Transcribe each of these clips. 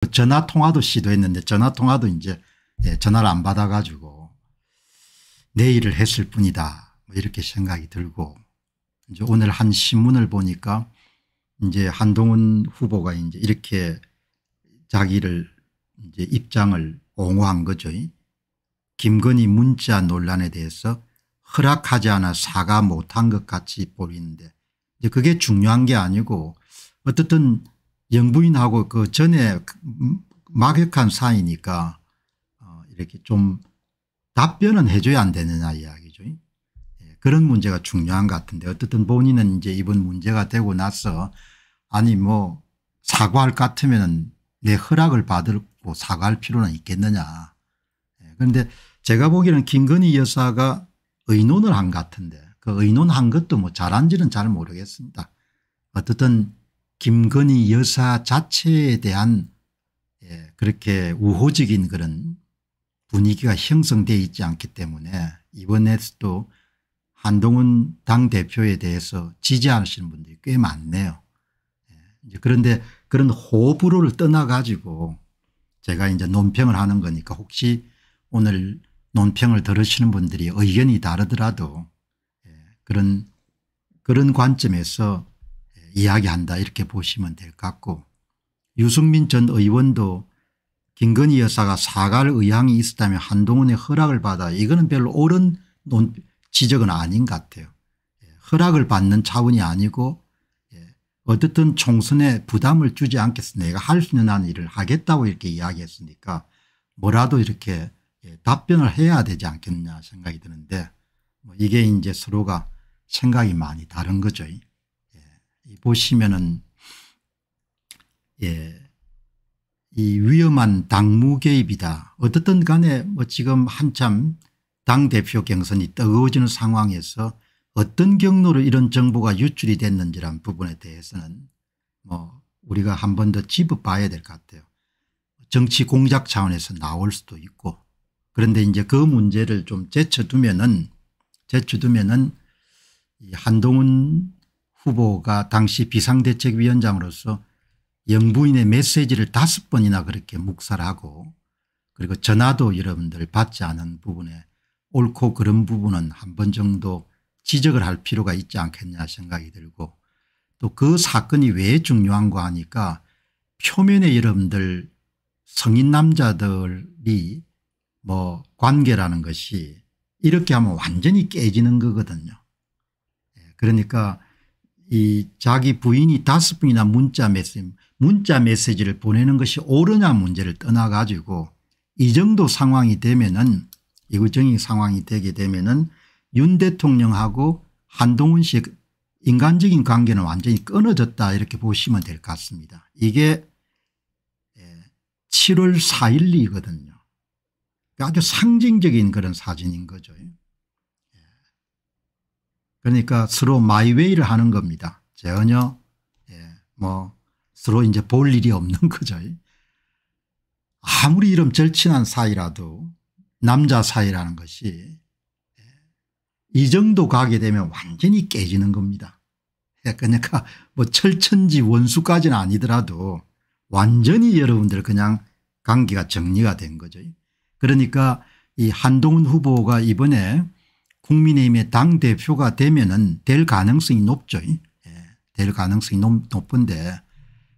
그 전화 통화도 시도했는데 전화 통화도 이제 예, 전화를 안 받아가지고 내일을 했을 뿐이다 뭐 이렇게 생각이 들고 이제 오늘 한 신문을 보니까 이제 한동훈 후보가 이제 이렇게 자기를 이제 입장을 옹호한 거죠. 김건희 문자 논란에 대해서 허락하지 않아 사과 못한 것 같이 보이는데 이제 그게 중요한 게 아니고 어쨌든 영부인하고 그 전에 막역한 사이니까 어, 이렇게 좀 답변은 해줘야 안 되느냐 이야기죠. 예, 그런 문제가 중요한 것 같은데 어쨌든 본인은 이제 이번 문제가 되고 나서 아니 뭐 사과할 것 같으면 내 허락을 받고 사과할 필요는 있겠느냐. 예, 그런데 제가 보기에는 김건희 여사가 의논을 한 것 같은데 그 의논한 것도 뭐 잘한지는 잘 모르겠습니다. 어쨌든 김건희 여사 자체에 대한 예, 그렇게 우호적인 그런 분위기가 형성되어 있지 않기 때문에 이번에도 한동훈 당대표에 대해서 지지하시는 분들이 꽤 많네요. 예, 그런데 그런 호불호를 떠나가지고 제가 이제 논평을 하는 거니까 혹시 오늘 논평을 들으시는 분들이 의견이 다르더라도 예, 그런 그런 관점에서 이야기한다 이렇게 보시면 될 것 같고 유승민 전 의원도 김건희 여사가 사갈 의향이 있었다며 한동훈의 허락을 받아 이거는 별로 옳은 논, 지적은 아닌 것 같아요. 예, 허락을 받는 차원이 아니고 예, 어떻든 총선에 부담을 주지 않겠어 내가 할 수 있는 한 일을 하겠다고 이렇게 이야기했으니까 뭐라도 이렇게 예, 답변을 해야 되지 않겠냐 생각이 드는데 뭐 이게 이제 서로가 생각이 많이 다른 거죠. 보시면은 예, 이 위험한 당무 개입이다. 어떻든 간에 뭐 지금 한참 당대표 경선이 뜨거워지는 상황에서 어떤 경로로 이런 정보가 유출이 됐는지란 부분에 대해서는 뭐 우리가 한 번더 짚어봐야 될 것 같아요. 정치 공작 차원에서 나올 수도 있고 그런데 이제 그 문제를 좀 제쳐두면은 제쳐두면은 한동훈 후보가 당시 비상대책위원장으로서 영부인의 메시지를 다섯 번이나 그렇게 묵살 하고 그리고 전화도 여러분들 받지 않은 부분에 옳고 그런 부분은 한 번 정도 지적을 할 필요가 있지 않겠냐 생각이 들고 또 그 사건이 왜 중요한가 하니까 표면에 여러분들 성인 남자들이 뭐 관계라는 것이 이렇게 하면 완전히 깨지는 거거든요. 예, 그러니까 이 자기 부인이 다섯 분이나 문자 메시지 문자 메시지를 보내는 것이 옳으냐 문제를 떠나 가지고 이 정도 상황이 되면은 이구정이 상황이 되게 되면은 윤 대통령하고 한동훈 씨 인간적인 관계는 완전히 끊어졌다 이렇게 보시면 될 것 같습니다. 이게 7월 예, 4일이거든요. 아주 상징적인 그런 사진인 거죠. 그러니까 서로 마이웨이를 하는 겁니다. 전혀 예, 뭐 서로 이제 볼 일이 없는 거죠. 아무리 이름 절친한 사이라도 남자 사이라는 것이 예, 이 정도 가게 되면 완전히 깨지는 겁니다. 예, 그러니까 뭐 철천지 원수까지는 아니더라도 완전히 여러분들 그냥 관계가 정리가 된 거죠. 그러니까 이 한동훈 후보가 이번에 국민의힘의 당대표가 되면은 될 가능성이 높죠. 예. 될 가능성이 높, 높은데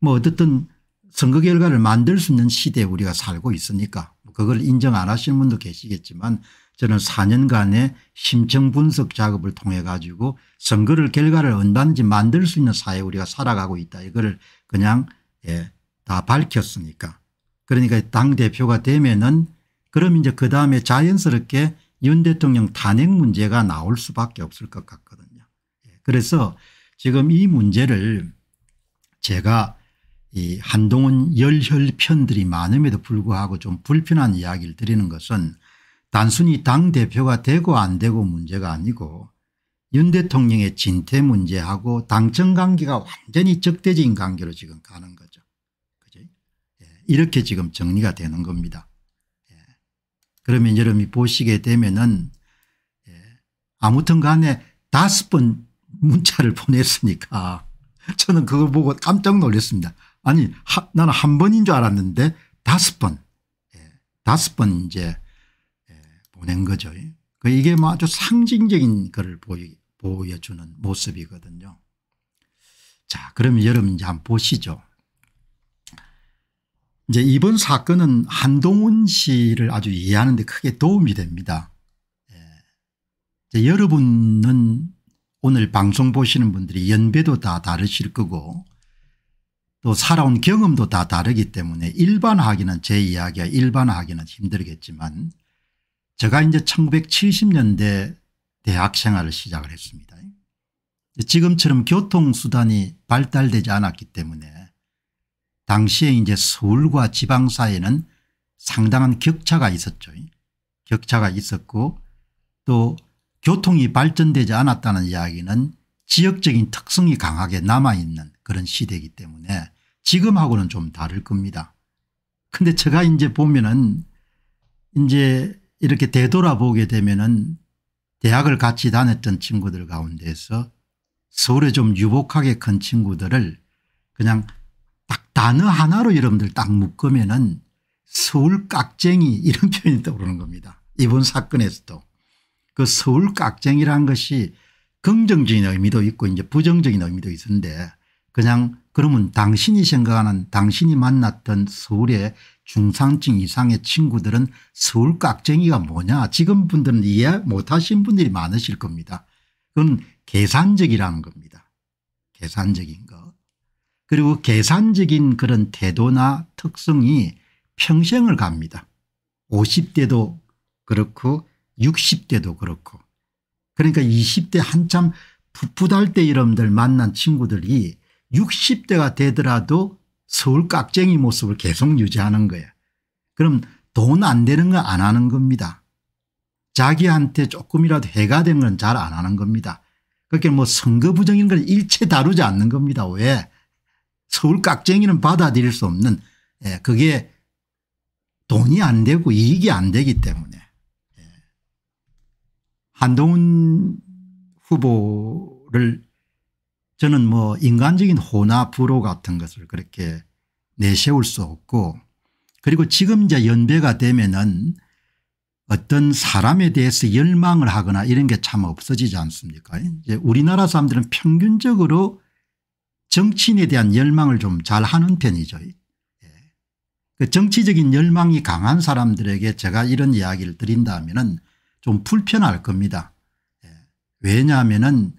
뭐 어떻든 선거 결과를 만들 수 있는 시대에 우리가 살고 있으니까 그걸 인정 안 하시는 분도 계시겠지만 저는 4년간의 심층 분석 작업을 통해 가지고 선거를 결과를 언단지 만들 수 있는 사회 우리가 살아가고 있다. 이거 그냥 예, 다 밝혔으니까. 그러니까 당대표가 되면은 그럼 이제 그 다음에 자연스럽게 윤 대통령 탄핵 문제가 나올 수밖에 없을 것 같거든요. 예, 그래서 지금 이 문제를 제가 이 한동훈 열혈편들이 많음에도 불구하고 좀 불편한 이야기를 드리는 것은 단순히 당대표가 되고 안 되고 문제가 아니고 윤 대통령의 진퇴 문제하고 당청 관계가 완전히 적대적인 관계로 지금 가는 거죠. 그죠? 예, 이렇게 지금 정리가 되는 겁니다. 그러면 여러분이 보시게 되면은 예, 아무튼 간에 다섯 번 문자를 보냈으니까 저는 그걸 보고 깜짝 놀랐습니다. 아니 하, 나는 한 번인 줄 알았는데 다섯 번 예, 다섯 번 이제 예, 보낸 거죠. 그 이게 뭐 아주 상징적인 것을 보여주는 모습이거든요. 자 그러면 여러분 이제 한번 보시죠. 이제 이번 사건은 한동훈 씨를 아주 이해하는데 크게 도움이 됩니다. 예. 여러분은 오늘 방송 보시는 분들이 연배도 다 다르실 거고 또 살아온 경험도 다 다르기 때문에 일반화하기는 제 이야기가 일반화하기는 힘들겠지만 제가 이제 1970년대 대학 생활을 시작을 했습니다. 지금처럼 교통수단이 발달되지 않았기 때문에 당시에 이제 서울과 지방사회는 상당한 격차가 있었죠. 격차가 있었고 또 교통이 발전되지 않았다는 이야기는 지역적인 특성이 강하게 남아있는 그런 시대이기 때문에 지금하고는 좀 다를 겁니다. 근데 제가 이제 보면은 이제 이렇게 되돌아보게 되면은 대학을 같이 다녔던 친구들 가운데서 서울에 좀 유복하게 큰 친구들을 그냥 딱 단어 하나로 여러분들 딱 묶으면은 서울 깍쟁이 이런 표현이 떠오르는 겁니다. 이번 사건에서도 그 서울 깍쟁이라는 것이 긍정적인 의미도 있고 이제 부정적인 의미도 있는데 그냥 그러면 당신이 생각하는 당신이 만났던 서울의 중상층 이상의 친구들은 서울 깍쟁이가 뭐냐 지금 분들은 이해 못하신 분들이 많으실 겁니다. 그건 계산적이라는 겁니다. 계산적인 거. 그리고 계산적인 그런 태도나 특성이 평생을 갑니다. 50대도 그렇고 60대도 그렇고 그러니까 20대 한참 부풋할 때여러분들 만난 친구들이 60대가 되더라도 서울 깍쟁이 모습을 계속 유지하는 거예요. 그럼 돈 안 되는 거 안 하는 겁니다. 자기한테 조금이라도 해가 된 건 잘 안 하는 겁니다. 그렇게 뭐 선거 부정인 걸 일체 다루지 않는 겁니다. 왜 서울 깍쟁이는 받아들일 수 없는 예, 그게 돈이 안 되고 이익이 안 되기 때문에 예. 한동훈 후보를 저는 뭐 인간적인 호나 불호 같은 것을 그렇게 내세울 수 없고 그리고 지금 이제 연배가 되면은 어떤 사람에 대해서 열망을 하거나 이런 게 참 없어지지 않습니까 이제 우리나라 사람들은 평균적으로 정치인에 대한 열망을 좀 잘 하는 편이죠. 예. 그 정치적인 열망이 강한 사람들에게 제가 이런 이야기를 드린다면 좀 불편할 겁니다. 예. 왜냐하면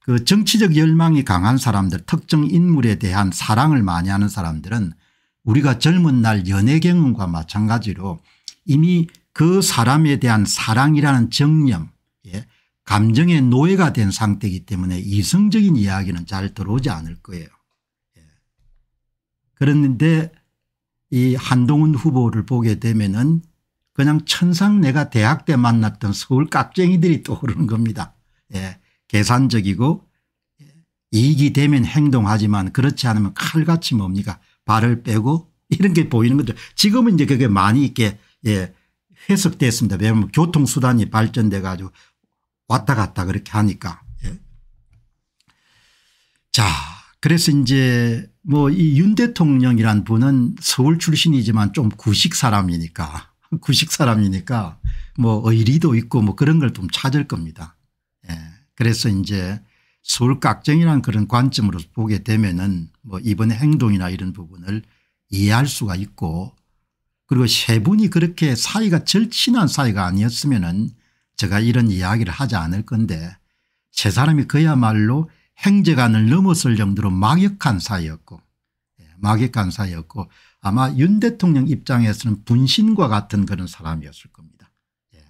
그 정치적 열망이 강한 사람들 특정 인물에 대한 사랑을 많이 하는 사람들은 우리가 젊은 날 연애 경험과 마찬가지로 이미 그 사람에 대한 사랑이라는 정념 감정의 노예가 된 상태이기 때문에 이성적인 이야기는 잘 들어오지 않을 거예요. 예. 그런데 이 한동훈 후보를 보게 되면은 그냥 천상 내가 대학 때 만났던 서울 깍쟁이들이 떠오르는 겁니다. 예. 계산적이고 예. 이익이 되면 행동하지만 그렇지 않으면 칼같이 뭡니까 발을 빼고 이런 게 보이는 거죠. 지금은 이제 그게 많이 이게 예, 회석됐습니다. 왜냐하면 교통수단이 발전돼 가지고 왔다 갔다 그렇게 하니까. 예. 자, 그래서 이제 뭐 이 윤 대통령이란 분은 서울 출신이지만 좀 구식 사람이니까 구식 사람이니까 뭐 의리도 있고 뭐 그런 걸 좀 찾을 겁니다. 예. 그래서 이제 서울 깍쟁이란 그런 관점으로 보게 되면은 뭐 이번 행동이나 이런 부분을 이해할 수가 있고 그리고 세 분이 그렇게 사이가 절친한 사이가 아니었으면은 제가 이런 이야기를 하지 않을 건데 세 사람이 그야말로 행재관을 넘었을 정도로 막역한 사이였고 예, 막역한 사이였고 아마 윤 대통령 입장에서는 분신과 같은 그런 사람이었을 겁니다. 예.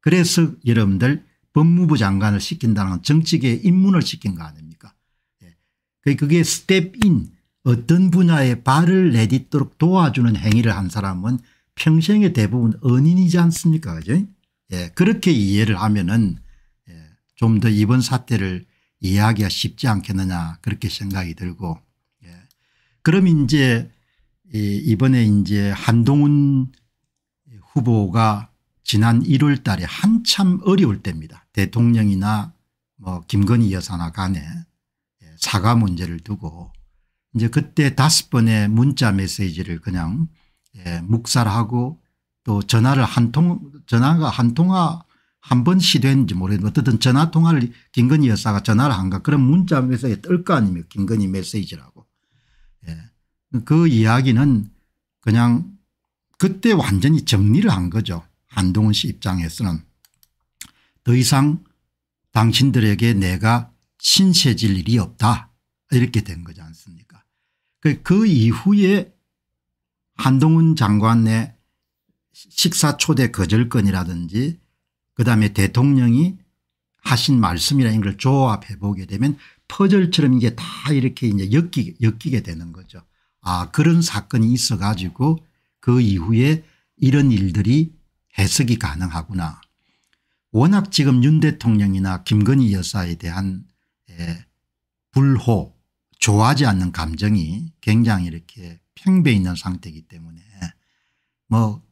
그래서 여러분들 법무부 장관을 시킨다는 정치계에 입문을 시킨 거 아닙니까 예. 그게 스텝인 어떤 분야에 발을 내딛도록 도와주는 행위를 한 사람은 평생의 대부분 언인이지 않습니까 그죠 예, 그렇게 이해를 하면은 예, 좀 더 이번 사태를 이해하기가 쉽지 않겠느냐 그렇게 생각이 들고 예. 그럼 이제 이번에 이제 한동훈 후보가 지난 1월 달에 한참 어려울 때입니다. 대통령이나 뭐 김건희 여사나 간에 예, 사과 문제를 두고 이제 그때 다섯 번의 문자 메시지를 그냥 예, 묵살하고 또 전화를 한통 전화가 한 통화 한 번 시도했는지 모르겠는데 어쨌든 전화 통화를 김건희 여사가 전화를 한가 그런 문자 메시지에 뜰거 아닙니까 김건희 메시지라고. 예. 그 이야기는 그냥 그때 완전히 정리를 한 거죠. 한동훈 씨 입장에서는 더 이상 당신들에게 내가 신세질 일이 없다 이렇게 된 거지 않습니까 그, 그 이후에 한동훈 장관의 식사 초대 거절권이라든지 그다음에 대통령이 하신 말씀이라는 걸 조합해 보게 되면 퍼즐처럼 이게 다 이렇게 이제 엮이, 엮이게 되는 거죠. 아 그런 사건이 있어 가지고 그 이후에 이런 일들이 해석이 가능하구나. 워낙 지금 윤 대통령이나 김건희 여사에 대한 불호 좋아하지 않는 감정이 굉장히 이렇게 팽배 있는 상태이기 때문에 뭐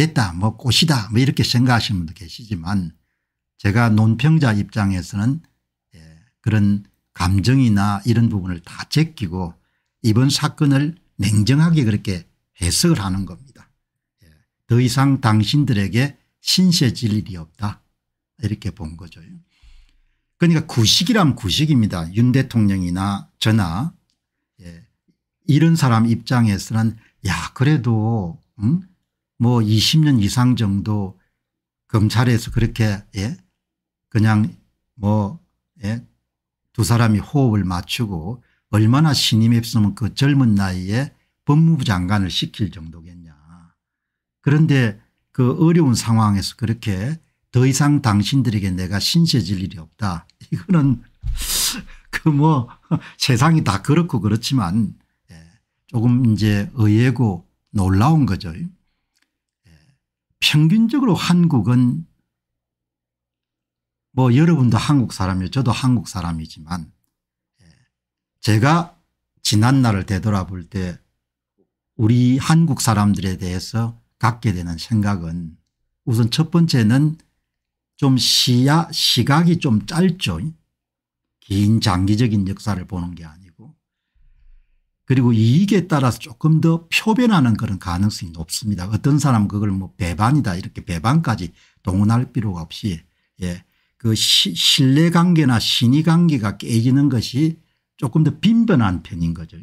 됐다 뭐 꽃이다 뭐 이렇게 생각하시는 분도 계시지만 제가 논평자 입장에서는 예, 그런 감정이나 이런 부분을 다 제끼고 이번 사건을 냉정하게 그렇게 해석을 하는 겁니다. 예, 더 이상 당신들에게 신세질 일이 없다 이렇게 본 거죠. 그러니까 구식이란 구식입니다. 윤 대통령이나 저나 예, 이런 사람 입장에서는 야 그래도 응? 음? 뭐 20년 이상 정도 검찰에서 그렇게 예? 그냥 뭐두 예? 사람이 호흡을 맞추고 얼마나 신임했으면그 젊은 나이에 법무부 장관을 시킬 정도겠냐. 그런데 그 어려운 상황에서 그렇게 더 이상 당신들에게 내가 신세질 일이 없다. 이거는 그 뭐 세상이 다 그렇고 그렇지만 예, 조금 이제 의외고 놀라운 거죠. 평균적으로 한국은 뭐 여러분도 한국 사람이요 저도 한국 사람이지만 예, 제가 지난 날을 되돌아볼 때 우리 한국 사람들에 대해서 갖게 되는 생각은 우선 첫 번째는 좀 시야 시각이 좀 짧죠. 긴 장기적인 역사를 보는 게 아니라 그리고 이익에 따라서 조금 더 표변하는 그런 가능성이 높습니다. 어떤 사람은 그걸 뭐 배반이다 이렇게 배반까지 동원할 필요가 없이 예. 그 시, 신뢰관계나 신의관계가 깨지는 것이 조금 더 빈번한 편인 거죠.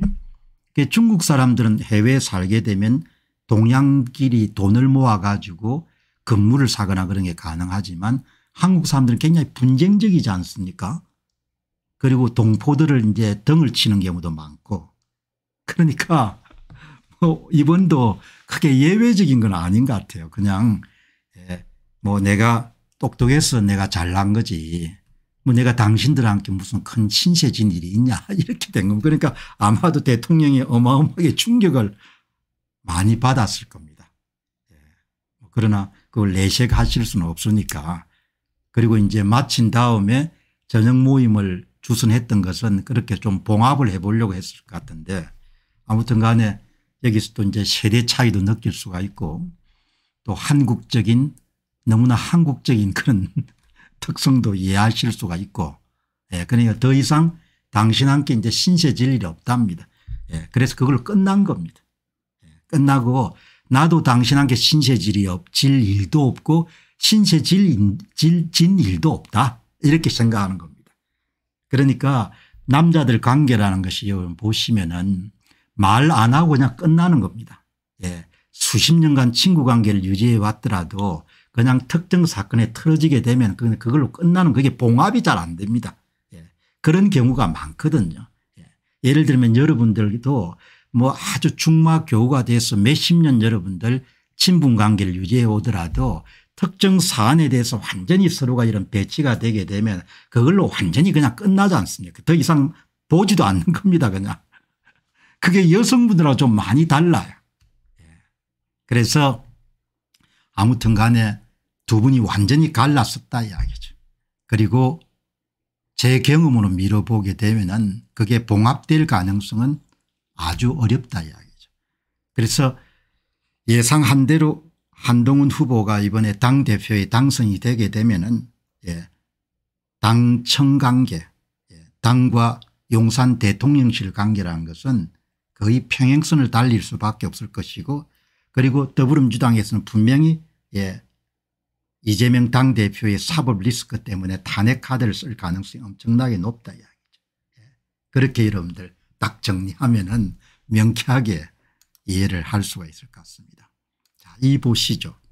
그 중국 사람들은 해외에 살게 되면 동양끼리 돈을 모아 가지고 건물을 사거나 그런 게 가능하지만 한국 사람들은 굉장히 분쟁적이지 않습니까 그리고 동포들을 이제 등을 치는 경우도 많고 그러니까 뭐 이번도 크게 예외적인 건 아닌 것 같아요. 그냥 예, 뭐 내가 똑똑해서 내가 잘난 거지. 뭐 내가 당신들한테 무슨 큰 신세진 일이 있냐 이렇게 된 겁니다. 그러니까 아마도 대통령이 어마어마하게 충격을 많이 받았을 겁니다. 예, 뭐 그러나 그걸 내색하실 수는 없으니까 그리고 이제 마친 다음에 저녁 모임을 주선했던 것은 그렇게 좀 봉합을 해보려고 했을 것 같은데 아무튼 간에 여기서또 이제 세대 차이도 느낄 수가 있고 또 한국적인 너무나 한국적인 그런 특성도 이해하실 수가 있고 예, 그러니까 더 이상 당신 한테 이제 신세질 일이 없답니다. 예, 그래서 그걸 끝난 겁니다. 예, 끝나고 나도 당신 한테 신세질이 없, 질 일도 없고 신세질 질, 진 일도 없다 이렇게 생각하는 겁니다. 그러니까 남자들 관계라는 것이 보시면은 말안 하고 그냥 끝나는 겁니다. 예. 수십 년간 친구 관계를 유지해 왔더라도 그냥 특정 사건에 틀어지게 되면 그, 그걸로 끝나는 그게 봉합이 잘 안 됩니다. 예. 그런 경우가 많거든요. 예. 를 들면 여러분들도 뭐 아주 중마교우가 돼서 몇십 년 여러분들 친분 관계를 유지해 오더라도 특정 사안에 대해서 완전히 서로가 이런 배치가 되게 되면 그걸로 완전히 그냥 끝나지 않습니까 더 이상 보지도 않는 겁니다 그냥. 그게 여성분들하고 좀 많이 달라요. 예. 그래서 아무튼 간에 두 분이 완전히 갈랐었다 이야기죠. 그리고 제 경험으로 밀어보게 되면 은 그게 봉합될 가능성은 아주 어렵다 이야기죠. 그래서 예상한 대로 한동훈 후보가 이번에 당대표에 당선이 되게 되면 은 예, 당청관계 예, 당과 용산 대통령실 관계라는 것은 거의 평행선을 달릴 수밖에 없을 것이고 그리고 더불어민주당에서는 분명히 예 이재명 당대표의 사법 리스크 때문에 탄핵 카드를 쓸 가능성이 엄청나게 높다 이야기죠. 예. 그렇게 여러분들 딱 정리하면 은 명쾌하게 이해를 할 수가 있을 것 같습니다. 자, 이 보시죠.